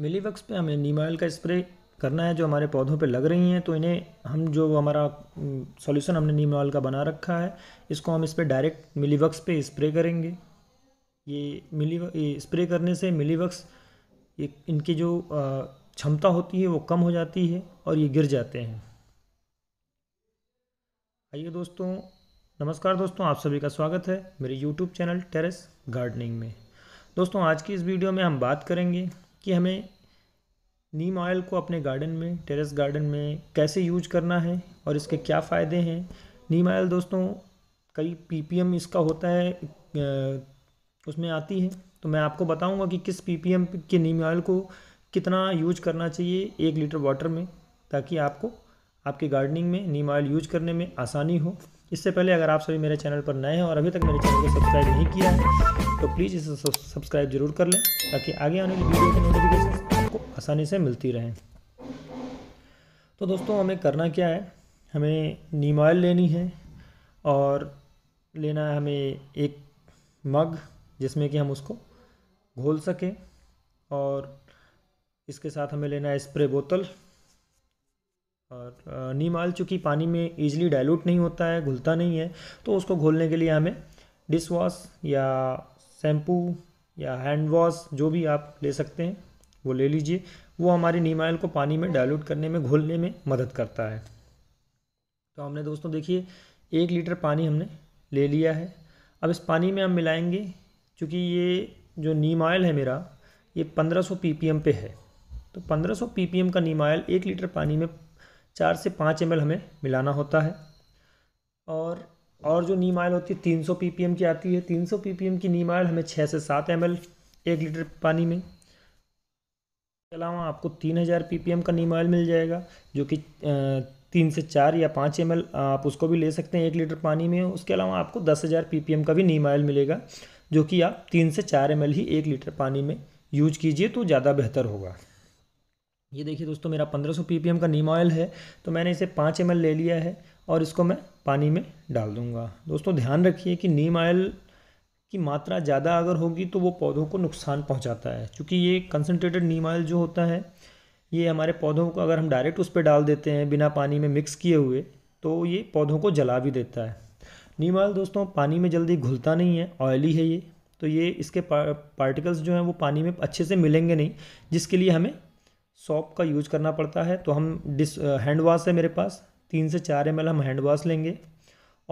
मिली works पर हमें नीम oil का स्प्रे करना है जो हमारे पौधों पे लग रही हैं तो इन्हें हम जो हमारा सॉल्यूशन हमने नीम ऑयल का बना रखा है इसको हम इस पर डायरेक्ट मिलीवक्स पे स्प्रे करेंगे ये मिली ये स्प्रे करने से मिलीवक्स ये इनकी जो क्षमता होती है वो कम हो जाती है और ये गिर जाते हैं आइए दोस्तों नमस्कार दोस्तों आप सभी का स्वागत है मेरे यूट्यूब चैनल टेरेस गार्डनिंग में दोस्तों आज की इस वीडियो में हम बात करेंगे कि हमें नीम ऑयल को अपने गार्डन में टेरेस गार्डन में कैसे यूज करना है और इसके क्या फ़ायदे हैं नीम ऑयल दोस्तों कई पीपीएम इसका होता है उसमें आती है तो मैं आपको बताऊंगा कि किस पीपीएम के नीम ऑयल को कितना यूज करना चाहिए एक लीटर वाटर में ताकि आपको आपके गार्डनिंग में नीम ऑयल यूज करने में आसानी हो इससे पहले अगर आप सभी मेरे चैनल पर नए हैं और अभी तक मेरे चैनल को सब्सक्राइब नहीं किया है तो प्लीज़ इसे सब्सक्राइब जरूर कर लें ताकि आगे आने वाली वीडियो की नोटिफिकेशन आपको आसानी से मिलती रहे तो दोस्तों हमें करना क्या है हमें नीम ऑयल लेनी है और लेना है हमें एक मग जिसमें कि हम उसको घोल सकें और इसके साथ हमें लेना है स्प्रे बोतल और नीम नीमाल चूँकि पानी में ईजिली डायलूट नहीं होता है घुलता नहीं है तो उसको घोलने के लिए हमें डिश वॉश या शैम्पू या हैंड वॉश जो भी आप ले सकते हैं वो ले लीजिए वो हमारे नीम ऑयल को पानी में डायलूट करने में घोलने में मदद करता है तो हमने दोस्तों देखिए एक लीटर पानी हमने ले लिया है अब इस पानी में हम मिलाएंगे क्योंकि ये जो नीम ऑयल है मेरा ये 1500 ppm पे है तो 1500 ppm का नीम ऑयल एक लीटर पानी में चार से पाँच एम हमें मिलाना होता है और और जो नीम आयल होती है तीन सौ पी की आती है तीन सौ पी की नीम आयल हमें छः से सात एम एल एक लीटर पानी में इसके अलावा आपको तीन हज़ार पी का नीम ऑयल मिल जाएगा जो कि तीन से चार या पाँच एम आप उसको भी ले सकते हैं एक लीटर पानी में उसके अलावा आपको दस हज़ार पी का भी नीम ऑयल मिलेगा जो कि आप तीन से चार एम ही एक लीटर पानी में यूज कीजिए तो ज़्यादा बेहतर होगा ये देखिए दोस्तों मेरा 1500 पी का नीम ऑयल है तो मैंने इसे पाँच एम ले लिया है और इसको मैं पानी में डाल दूंगा दोस्तों ध्यान रखिए कि नीम ऑयल की मात्रा ज़्यादा अगर होगी तो वो पौधों को नुकसान पहुंचाता है क्योंकि ये कंसनट्रेटेड नीम ऑयल जो होता है ये हमारे पौधों को अगर हम डायरेक्ट उस पर डाल देते हैं बिना पानी में मिक्स किए हुए तो ये पौधों को जला भी देता है नीम ऑयल दोस्तों पानी में जल्दी घुलता नहीं है ऑयली है ये तो ये इसके पार्टिकल्स जो हैं वो पानी में अच्छे से मिलेंगे नहीं जिसके लिए हमें सॉप का यूज करना पड़ता है तो हम डिस हैंड वाश है मेरे पास तीन से चार एम हम हैंड वाश लेंगे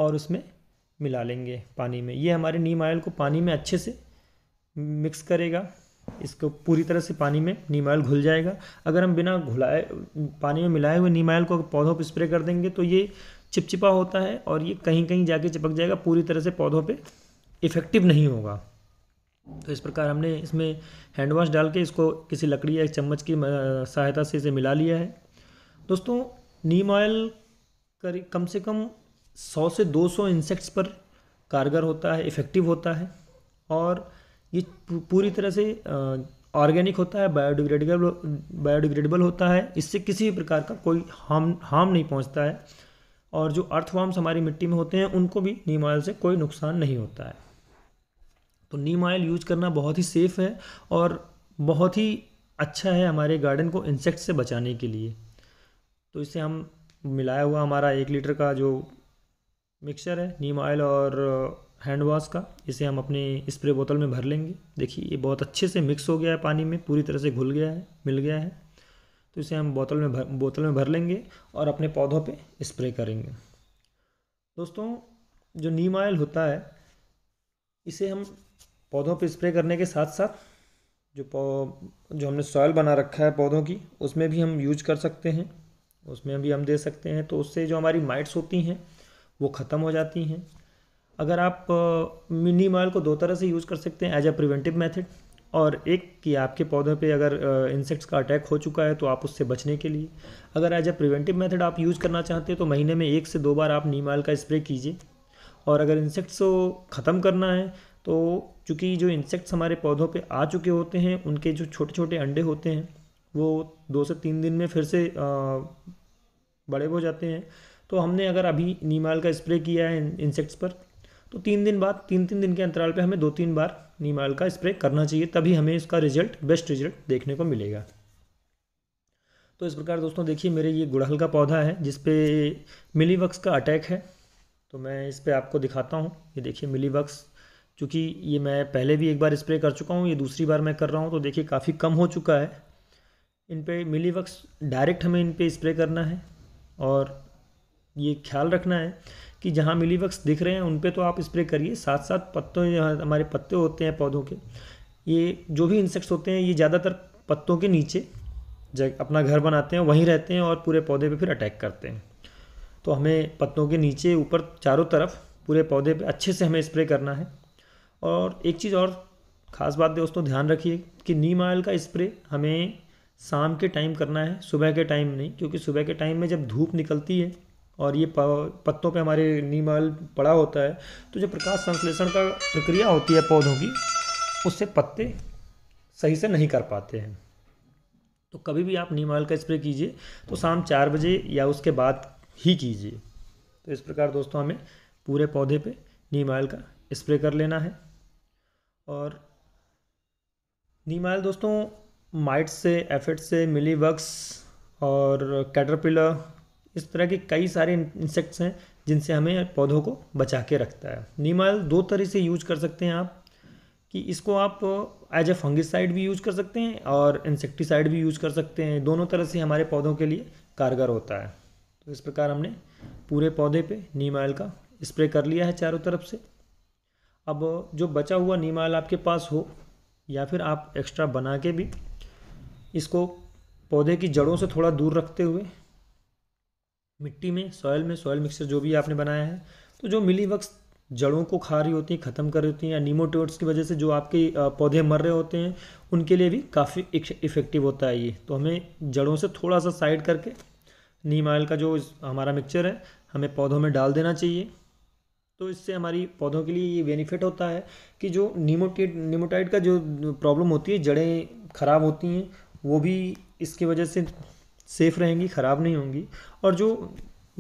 और उसमें मिला लेंगे पानी में ये हमारे नीम ऑयल को पानी में अच्छे से मिक्स करेगा इसको पूरी तरह से पानी में नीम ऑयल घुल जाएगा अगर हम बिना घुलाए पानी में मिलाए हुए नीम ऑयल को पौधों पर स्प्रे कर देंगे तो ये चिपचिपा होता है और ये कहीं कहीं जाके चिपक जाएगा पूरी तरह से पौधों पे इफ़ेक्टिव नहीं होगा तो इस प्रकार हमने इसमें हैंड वॉश डाल के इसको किसी लकड़ी या एक चम्मच की सहायता से इसे मिला लिया है दोस्तों नीम ऑयल करी कम से कम 100 से 200 इंसेक्ट्स पर कारगर होता है इफ़ेक्टिव होता है और ये पूरी तरह से ऑर्गेनिक होता है बायोडिग्रेडेबल बायोडिग्रेडेबल होता है इससे किसी भी प्रकार का कोई हार्म हार्म नहीं पहुंचता है और जो अर्थवॉर्म्स हमारी मिट्टी में होते हैं उनको भी नीम ऑयल से कोई नुकसान नहीं होता है तो नीम ऑयल यूज करना बहुत ही सेफ़ है और बहुत ही अच्छा है हमारे गार्डन को इंसेक्ट से बचाने के लिए तो इसे हम मिलाया हुआ हमारा एक लीटर का जो मिक्सचर है नीम ऑयल और हैंड uh, वॉश का इसे हम अपने स्प्रे बोतल में भर लेंगे देखिए ये बहुत अच्छे से मिक्स हो गया है पानी में पूरी तरह से घुल गया है मिल गया है तो इसे हम बोतल में भर बोतल में भर लेंगे और अपने पौधों पे स्प्रे करेंगे दोस्तों जो नीम ऑयल होता है इसे हम पौधों पर स्प्रे करने के साथ साथ जो जो हमने सॉयल बना रखा है पौधों की उसमें भी हम यूज कर सकते हैं उसमें भी हम दे सकते हैं तो उससे जो हमारी माइट्स होती हैं वो ख़त्म हो जाती हैं अगर आप मॉयल को दो तरह से यूज़ कर सकते हैं एज अ प्रिवेंटिव मेथड और एक कि आपके पौधों पे अगर इंसेक्ट्स का अटैक हो चुका है तो आप उससे बचने के लिए अगर एज अ प्रिवेंटिव मेथड आप यूज़ करना चाहते हैं तो महीने में एक से दो बार आप नीमाल का स्प्रे कीजिए और अगर इंसेक्ट्स को ख़त्म करना है तो चूँकि जो इंसेक्ट्स हमारे पौधों पे आ चुके होते हैं उनके जो छोटे छोटे अंडे होते हैं वो दो से तीन दिन में फिर से आ, बड़े हो जाते हैं तो हमने अगर अभी नीमाल का स्प्रे किया है इंसेक्ट्स पर तो तीन दिन बाद तीन तीन दिन के अंतराल पे हमें दो तीन बार नीमाल का स्प्रे करना चाहिए तभी हमें इसका रिजल्ट बेस्ट रिजल्ट देखने को मिलेगा तो इस प्रकार दोस्तों देखिए मेरे ये गुड़हल का पौधा है जिसपे मिलीवक्स का अटैक है तो मैं इस पर आपको दिखाता हूँ ये देखिए मिलीवक्स क्योंकि ये मैं पहले भी एक बार स्प्रे कर चुका हूँ ये दूसरी बार मैं कर रहा हूँ तो देखिए काफ़ी कम हो चुका है इन पर मिली वक्स डायरेक्ट हमें इन पर स्प्रे करना है और ये ख्याल रखना है कि जहाँ मिली वक्स दिख रहे हैं उन पर तो आप स्प्रे करिए साथ साथ पत्तों हमारे पत्ते होते हैं पौधों के ये जो भी इंसेक्ट्स होते हैं ये ज़्यादातर पत्तों के नीचे जब अपना घर बनाते हैं वहीं रहते हैं और पूरे पौधे पे फिर अटैक करते हैं तो हमें पत्तों के नीचे ऊपर चारों तरफ पूरे पौधे पे अच्छे से हमें स्प्रे करना है और एक चीज़ और ख़ास बात दोस्तों ध्यान रखिए कि नीम ऑयल का स्प्रे हमें शाम के टाइम करना है सुबह के टाइम नहीं क्योंकि सुबह के टाइम में जब धूप निकलती है और ये पत्तों पे हमारे नीम ऑयल पड़ा होता है तो जो प्रकाश संश्लेषण का प्रक्रिया होती है पौधों की उससे पत्ते सही से नहीं कर पाते हैं तो कभी भी आप नीम ऑयल का स्प्रे कीजिए तो शाम चार बजे या उसके बाद ही कीजिए तो इस प्रकार दोस्तों हमें पूरे पौधे पर नीम ऑयल का स्प्रे कर लेना है और नीमाइल दोस्तों माइट्स से एफिड से मिली वक्स और कैटरपिलर इस तरह के कई सारे इंसेक्ट्स हैं जिनसे हमें पौधों को बचा के रखता है नीमाइल दो तरह से यूज कर सकते हैं आप कि इसको आप एज ए फंगिसाइड भी यूज कर सकते हैं और इंसेक्टिसाइड भी यूज कर सकते हैं दोनों तरह से हमारे पौधों के लिए कारगर होता है तो इस प्रकार हमने पूरे पौधे पे नीम ऑयल का स्प्रे कर लिया है चारों तरफ से अब जो बचा हुआ नीमाल आपके पास हो या फिर आप एक्स्ट्रा बना के भी इसको पौधे की जड़ों से थोड़ा दूर रखते हुए मिट्टी में सॉयल में सॉयल मिक्सचर जो भी आपने बनाया है तो जो मिली वक्त जड़ों को खा रही होती हैं ख़त्म कर रही होती हैं या नीमोटोड्स की वजह से जो आपके पौधे मर रहे होते हैं उनके लिए भी काफ़ी इफ़ेक्टिव होता है ये तो हमें जड़ों से थोड़ा सा साइड करके नीम आयल का जो हमारा मिक्सचर है हमें पौधों में डाल देना चाहिए तो इससे हमारी पौधों के लिए ये बेनिफिट होता है कि जो नीमोटेड नीमोटाइड का जो प्रॉब्लम होती है जड़ें ख़राब होती हैं वो भी इसकी वजह से सेफ़ रहेंगी ख़राब नहीं होंगी और जो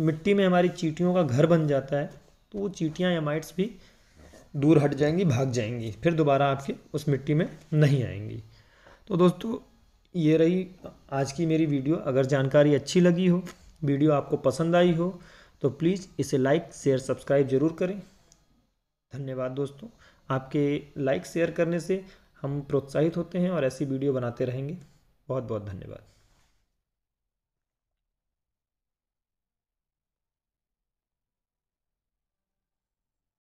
मिट्टी में हमारी चीटियों का घर बन जाता है तो वो चीटियाँ या माइट्स भी दूर हट जाएंगी भाग जाएंगी फिर दोबारा आपके उस मिट्टी में नहीं आएंगी तो दोस्तों ये रही आज की मेरी वीडियो अगर जानकारी अच्छी लगी हो वीडियो आपको पसंद आई हो तो प्लीज़ इसे लाइक शेयर सब्सक्राइब जरूर करें धन्यवाद दोस्तों आपके लाइक शेयर करने से हम प्रोत्साहित होते हैं और ऐसी वीडियो बनाते रहेंगे बहुत बहुत धन्यवाद